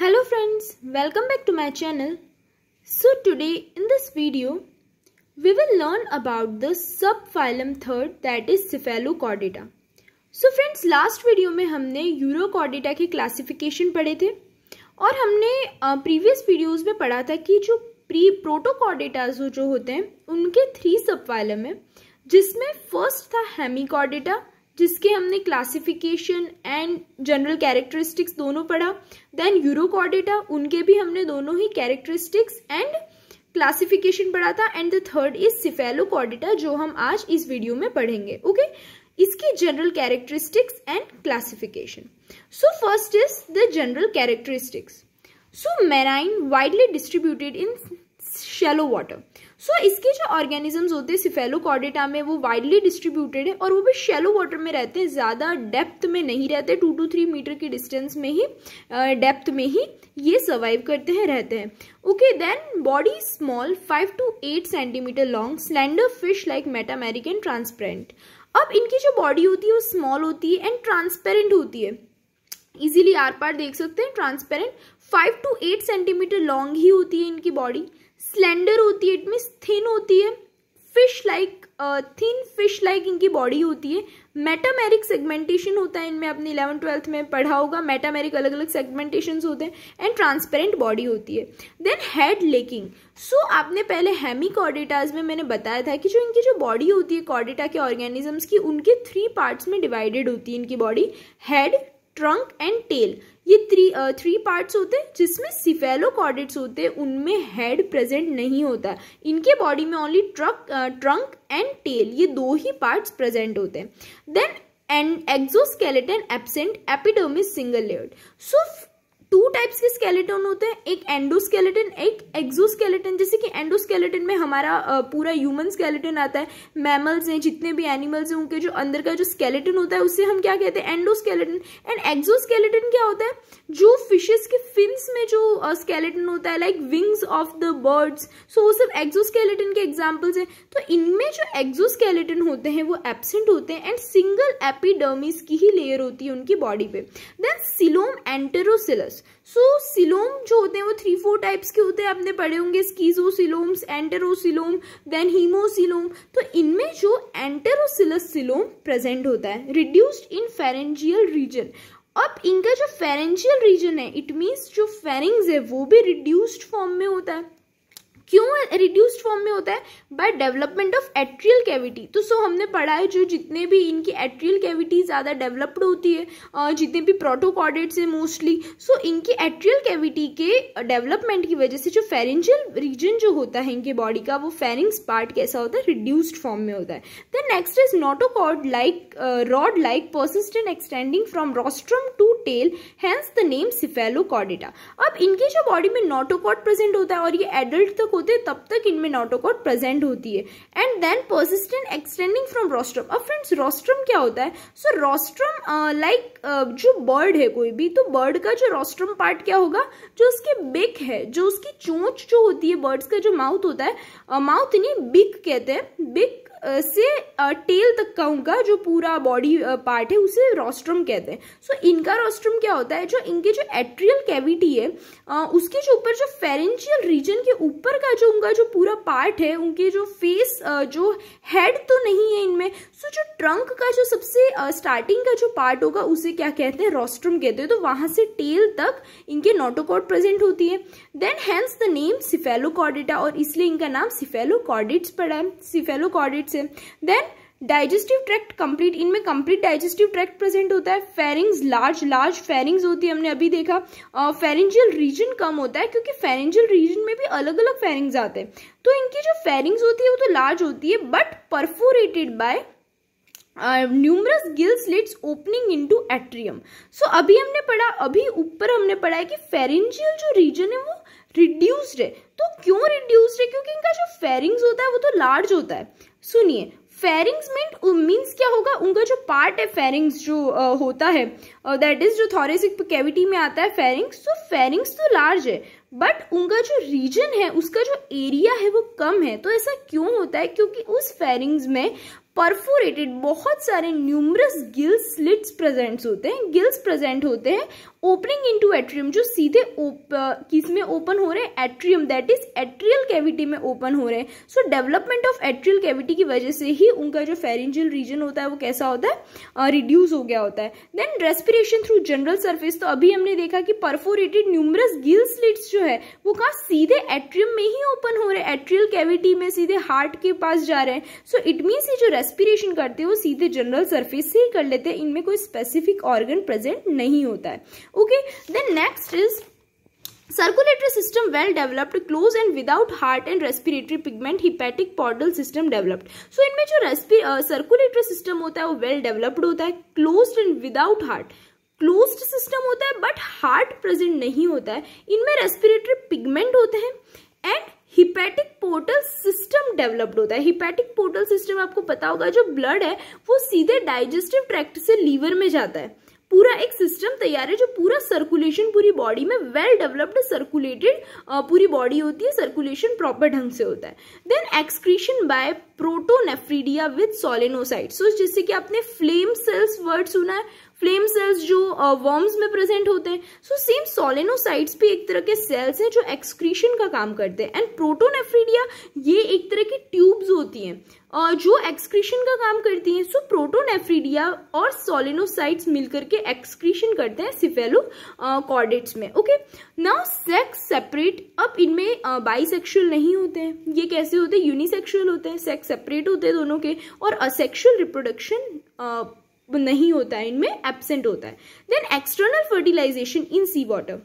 hello friends welcome back to my channel so today in this video we will learn about the subphylum third that is cephalochordata so friends last video में हमने urochordata के classification पढ़े थे और हमने previous videos में पढ़ा था कि जो प्री प्रोटोकॉर्डेटाज जो होते हैं उनके थ्री सबफाइलम हैं जिसमें फर्स्ट था हेमिकॉर्डेटा जिसके हमने क्लासिफिकेशन एंड जनरल कैरेक्टरिस्टिक्स दोनों पढ़ा देन यूरोकॉडेटा उनके भी हमने दोनों ही कैरेक्टरिस्टिक्स एंड क्लासिफिकेशन पढ़ा था and the third is cephalochordata जो हम आज इस वीडियो में पढ़ेंगे ओके okay? इसकी general characteristics and classification so first is the general characteristics so marine widely distributed in shallow water so so, इसके जो ऑर्गेनिजम्स होते हैं सिफेलो कॉर्डेटा में वो वाइडली डिस्ट्रीब्यूटेड है और वो भी शेलो वाटर में रहते हैं ज़्यादा डेप्थ में नहीं रहते टू टू थ्री मीटर के डिस्टेंस में ही डेप्थ में ही ये सर्वाइव करते हैं रहते हैं okay then body small five to eight centimetre long slender fish like metameric transparent अब इनकी जो बॉडी होती है वो स्मॉल होती है एंड ट्रांसपेरेंट होती है इजीली आर पार देख सकते हैं transparent five to eight centimetre long ही होती है इनकी बॉडी स्लेंडर होती है इट मीन्स थिन होती है fish like thin fish like इनकी बॉडी होती है मेटामेरिक सेगमेंटेशन होता है इनमें आपने इलेवन ट्वेल्थ में पढ़ा होगा मेटामेरिक अलग अलग सेगमेंटेशन होते हैं एंड ट्रांसपेरेंट बॉडी होती है देन हेड लेकिंग सो आपने पहले हेमी में मैंने बताया था कि जो इनकी जो बॉडी होती है कॉर्डेटा के ऑर्गेनिजम्स की उनके थ्री पार्ट्स में डिवाइडेड होती है इनकी body head trunk and tail ये थ्री थ्री पार्ट्स होते हैं जिसमें सिफेलोकॉर्डेट्स होते हैं उनमें हेड प्रेजेंट नहीं होता इनके बॉडी में only truck trunk and tail ये दो ही पार्ट्स प्रेजेंट होते हैं then and exoskeleton absent epidermis single layered so two types के स्केलेटन होते हैं एक एंडोस्केलेटन एक एक्सोस्केलेटन जैसे कि एंडोस्केलेटन में हमारा पूरा ह्यूमन स्केलेटन आता है मैमल्स हैं जितने भी एनिमल्स हैं उनके जो अंदर का जो स्केलेटन होता है उससे हम क्या कहते हैं एंडोस्केलेटन एंड एक्सोस्केलेटन क्या होता है जो फिशेस के फिन्स में जो स्केलेटन होता है like wings of the birds so वो सब एक्सोस्केलेटन के एग्जाम्पल्स हैं तो इनमें जो एक्सोस्केलेटन होते हैं वो एबसेंट होते हैं एंड सिंगल एपिडर्मिस की ही लेयर होती है उनकी बॉडी पे देन सिलोम एंटेरोसिलस स्कीजर्स सो सिलोम जो होते हैं वो थ्री फोर टाइप्स के होते हैं आपने पढ़े होंगे स्कीजो सिलोम एंटेरोसिलोम देन हीमोसिलोम तो इनमें जो एंटेरोसिलस सिलोम प्रेजेंट होता है रिड्यूस्ड इन फेरेंजियल रीजन अब इनका जो फेरेंजियल रीजन है इट मीन्स जो फेरिंग्स है वो भी रिड्यूस्ड फॉर्म में होता है क्यों रिड्यूस्ड फॉर्म में होता है by development of atrial cavity तो सो हमने पढ़ा है जो जितने भी इनकी एट्रियल कैविटी ज़्यादा डेवलप्ड होती है जितने भी प्रोटोकॉडेट्स हैं मोस्टली सो इनकी एट्रियल कैविटी के डेवलपमेंट की वजह से जो फेरेंजियल रीजन जो होता है इनके बॉडी का वो फेरिंग्स पार्ट कैसा होता है रिड्यूस्ड फॉर्म में होता है then next is notochord like rod like persistent extending from rostrum to tail hence the name cephalochordata अब इनके जो बॉडी में नोटोकॉड प्रेजेंट होता है और ये एडल्ट तक होते हैं तब तक इनमें नोटोकॉट प्रेजेंट होती है and then persistent extending from rostrum अब फ्रेंड्स रोस्ट्रम क्या होता है सो रोस्ट्रम लाइक जो बर्ड है कोई भी तो बर्ड का जो रोस्ट्रम पार्ट क्या होगा जो उसके बिक है जो उसकी चोंच जो होती है बर्ड्स का जो माउथ होता है माउथ uh, नहीं बिक कहते हैं बिक से टेल तक का उनका जो पूरा बॉडी पार्ट है उसे रोस्ट्रम कहते हैं सो so, इनका रोस्ट्रम क्या होता है जो इनके जो एट्रियल कैविटी है उसके जो ऊपर जो फेरेंशियल रीजन के ऊपर का जो उनका जो पूरा पार्ट है उनके जो फेस जो हेड तो नहीं है इनमें सो so, जो ट्रंक का जो सबसे स्टार्टिंग का जो पार्ट होगा उसे क्या कहते हैं रोस्ट्रम कहते हैं तो वहां से टेल तक इनके नोटोकॉट प्रेजेंट होती है then hence the name cephalochordata और इसलिए इनका नाम सिफेलोकॉडिट्स पड़ा है सिफेलोकॉर्डिट्स से देन डाइजेस्टिव ट्रैक्ट कंप्लीट इनमें कंप्लीट डाइजेस्टिव ट्रैक्ट प्रेजेंट होता है फेरिंग्स लार्ज लार्ज फेरिंग्स होती है हमने अभी देखा फेरेंजियल uh, रीजन कम होता है क्योंकि फेरेंजियल रीजन में भी अलग अलग फेरिंग्स आते हैं तो इनकी जो फेरिंग्स होती है वो तो लार्ज होती है but perforated by numerous gill slits opening in to atrium so अभी हमने पढ़ा अभी ऊपर हमने पढ़ा है कि फेरेंजियल जो रीजन है वो रिड्यूस्ड है तो क्यों रिड्यूस्ड है क्योंकि इनका जो फेरिंग्स होता है वो तो लार्ज होता है सुनिए फेरिंग्स फेरिंग्समेंट मीन्स क्या होगा उनका जो पार्ट है फेरिंग्स जो आ, होता है दैट इज जो थॉरेसिक कैविटी में आता है फेरिंग्स तो फेरिंग्स तो लार्ज है बट उनका जो रीजन है उसका जो एरिया है वो कम है तो ऐसा क्यों होता है क्योंकि उस फेरिंग्स में परफोरेटेड बहुत सारे numerous gills slit gills present होते हैं गिल्स प्रेजेंट होते हैं ओपनिंग इनटू एट्रियम जो सीधे किस में ओपन हो रहे हैं atrium that is atrial cavity में ओपन हो रहे हैं so development of atrial cavity की वजह से ही उनका जो फेरेंजियल रीजन होता है वो कैसा होता है रिड्यूस uh, हो गया होता है then respiration through general surface तो अभी हमने देखा कि परफोरेटेड न्यूमरस गिल स्लिट्स जो है वो कहा सीधे एट्रियम में ही ओपन हो रहे हैं एट्रियल कैविटी में सीधे हार्ट के पास जा रहे हैं सो इट मीन्स ये जो रेस्पिरेशन करते हैं वो सीधे जनरल सर्फेस से ही कर लेते हैं इनमें कोई स्पेसिफिक ऑर्गन प्रेजेंट नहीं होता है okay then next is circulatory system well developed closed and without heart and respiratory pigment hepatic portal system developed so इनमें जो सर्कुलेटरी सिस्टम होता है वो वेल डेवलप्ड होता है closed and without heart closed system होता है बट हार्ट प्रेजेंट नहीं होता है इनमें रेस्पिरेटरी पिगमेंट होते हैं डेवलप्ड होता है हिपैटिक पोर्टल सिस्टम आपको पता होगा जो ब्लड है वो सीधे डाइजेस्टिव ट्रैक्ट से लीवर में जाता है पूरा एक सिस्टम तैयार है जो पूरा सर्कुलेशन पूरी बॉडी में वेल डेवलप्ड सर्कुलेटेड पूरी बॉडी होती है सर्कुलेशन प्रॉपर ढंग से होता है then excretion by protonephridia with solenocyte so जैसे कि आपने फ्लेम सेल्स वर्ड सुना है फ्लेम सेल्स जो वर्म्स uh, में प्रेजेंट होते हैं सो सेम सोलिनोसाइट्स भी एक तरह के सेल्स हैं जो एक्सक्रीशन का काम करते हैं एंड प्रोटोनेफ्रीडिया ये एक तरह की ट्यूब्स होती हैं और जो एक्सक्रीशन का काम करती हैं सो प्रोटोनेफ्रीडिया और सोलिनोसाइट्स मिलकर के एक्सक्रीशन करते हैं सिफेलो कॉर्डेट्स में ओके नाउ सेक्स सेपरेट अब इनमें बाइसेक्सुअल नहीं होते हैं ये कैसे होते हैं यूनिसेक्सुअल होते हैं सेक्स सेपरेट होते हैं दोनों के और असेक्सुअल रिप्रोडक्शन नहीं होता है इनमें एबसेंट होता है then external fertilization in sea water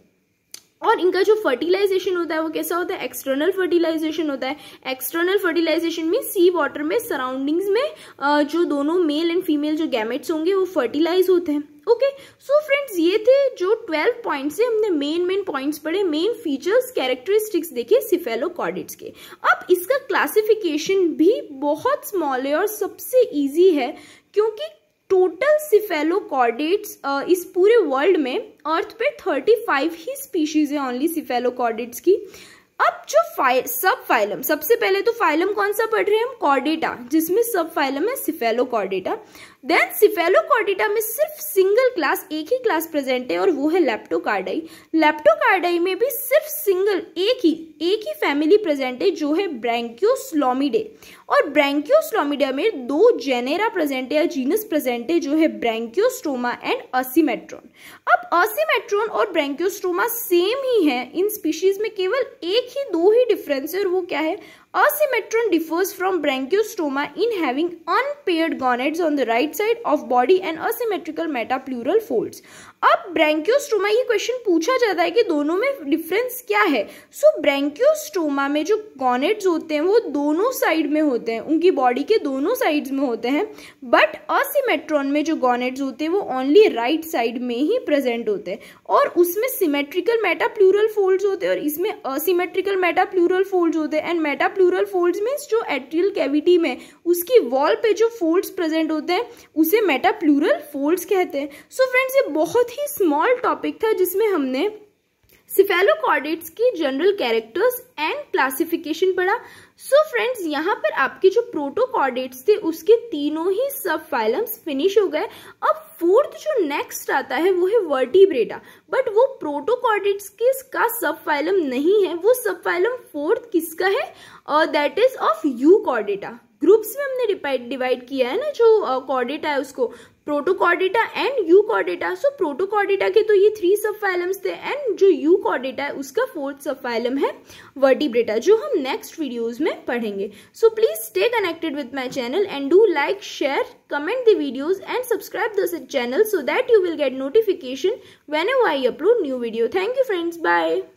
और इनका जो फर्टिलाइजेशन होता है वो कैसा होता है एक्सटर्नल फर्टिलाइजेशन होता है एक्सटर्नल फर्टिलाइजेशन में सी वाटर में सराउंडिंग्स में जो दोनों मेल एंड फीमेल जो गैमेट्स होंगे वो फर्टिलाइज होते हैं ओके सो फ्रेंड्स ये थे जो ट्वेल्व पॉइंट्स थे हमने मेन मेन पॉइंट्स पढ़े मेन फीचर्स कैरेक्टरिस्टिक्स देखे सिफेलोकॉडिट्स के अब इसका क्लासिफिकेशन भी बहुत स्मॉल है और सबसे ईजी है क्योंकि टोटल सिफेलोकॉर्डेट्स इस पूरे वर्ल्ड में अर्थ पे 35 ही स्पीशीज है ओनली सिफेलोकॉर्डेट्स की अब जो फाइल सब फाइलम सबसे पहले तो फाइलम कौन सा पढ़ रहे हैं हम कॉर्डेटा जिसमें सब फाइलम है सिफेलोकॉर्डेटा देन सिफेलोकॉर्डिटा में सिर्फ सिंगल क्लास एक ही क्लास प्रेजेंट है और वो है लेप्टोकार्डाई लेप्टोकार्डाई में भी सिर्फ सिंगल एक ही एक ही फैमिली प्रेजेंट है जो है ब्रैंक्योस्लोमिडे और ब्रैंक्योस्लोमिडा में दो जेनेरा प्रेजेंट है या जीनस प्रेजेंट है जो है ब्रैंक्योस्ट्रोमा एंड असीमेट्रॉन अब असीमेट्रोन और ब्रैंक्योस्ट्रोमा सेम ही है इन स्पीशीज में केवल एक ही दो ही डिफरेंस है और वो क्या है asymmetron differs from branchiostoma in having unpaired gonads on the right side of body and asymmetrical metapleural folds. अब ब्रैंक्योस्टोमा ये क्वेश्चन पूछा जाता है कि दोनों में डिफरेंस क्या है सो so, ब्रैंक्योस्टोमा में जो गॉनेट्स होते हैं वो दोनों साइड में होते हैं उनकी बॉडी के दोनों साइड्स में होते हैं बट असीमेट्रॉन में जो गॉनेट्स होते हैं वो ओनली राइट साइड में ही प्रेजेंट होते हैं और उसमें सिमेट्रिकल मेटा प्लूरल फोल्ड्स होते हैं और इसमें असीमेट्रिकल मेटा प्लूरल फोल्ड्स होते हैं and metapleural folds means जो एट्रियल कैविटी में उसकी वॉल पे जो फोल्ड्स प्रेजेंट होते हैं उसे मेटा प्लूरल फोल्ड्स कहते हैं सो so, फ्रेंड्स ये बहुत बहुत ही स्मॉल टॉपिक था जिसमें हमने सिफेलोकॉर्डेट्स की जनरल कैरेक्टर्स एंड क्लासिफिकेशन पढ़ा सो फ्रेंड्स यहाँ पर आपके जो प्रोटोकॉर्डेट्स थे उसके तीनों ही सब फाइलम्स फिनिश हो गए अब फोर्थ जो नेक्स्ट आता है वो है वर्टिब्रेटा बट वो प्रोटोकॉर्डेट्स के का सब फाइलम नहीं है वो सब फाइलम फोर्थ किसका है that is of euchordata groups में हमने डिवाइड किया है ना जो कॉर्डेटा uh, है उसको protochordata and euchordata so protochordata के तो ये थ्री सब फाइलम्स थे एंड जो यू कॉर्डिटा है उसका फोर्थ सब फाइलम है वर्टिब्रेटा जो हम नेक्स्ट वीडियोज में पढ़ेंगे so please stay connected with my channel and do like share comment the videos and subscribe the channel so that you will get notification when you I upload new video thank you friends bye